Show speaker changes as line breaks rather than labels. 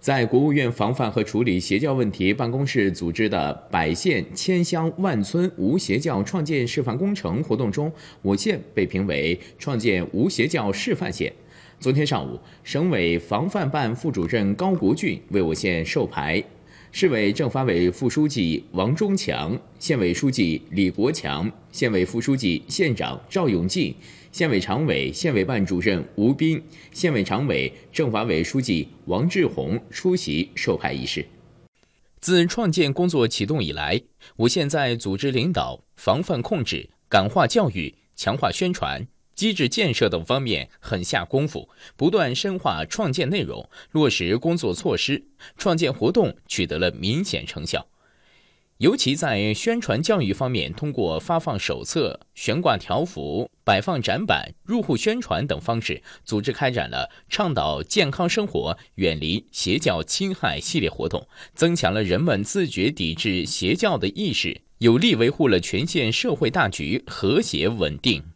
在国务院防范和处理邪教问题办公室组织的“百县千乡万村无邪教创建示范工程”活动中，我县被评为创建无邪教示范县。昨天上午，省委防范办副主任高国俊为我县授牌。市委政法委副书记王忠强、县委书记李国强、县委副书记、县长赵永进、县委常委、县委办主任吴斌、县委常委、政法委书记王志宏出席授牌仪式。自创建工作启动以来，我县在组织领导、防范控制、感化教育、强化宣传。机制建设等方面狠下功夫，不断深化创建内容，落实工作措施，创建活动取得了明显成效。尤其在宣传教育方面，通过发放手册、悬挂条幅、摆放展板、入户宣传等方式，组织开展了倡导健康生活、远离邪教侵害系列活动，增强了人们自觉抵制邪教的意识，有力维护了全县社会大局和谐稳定。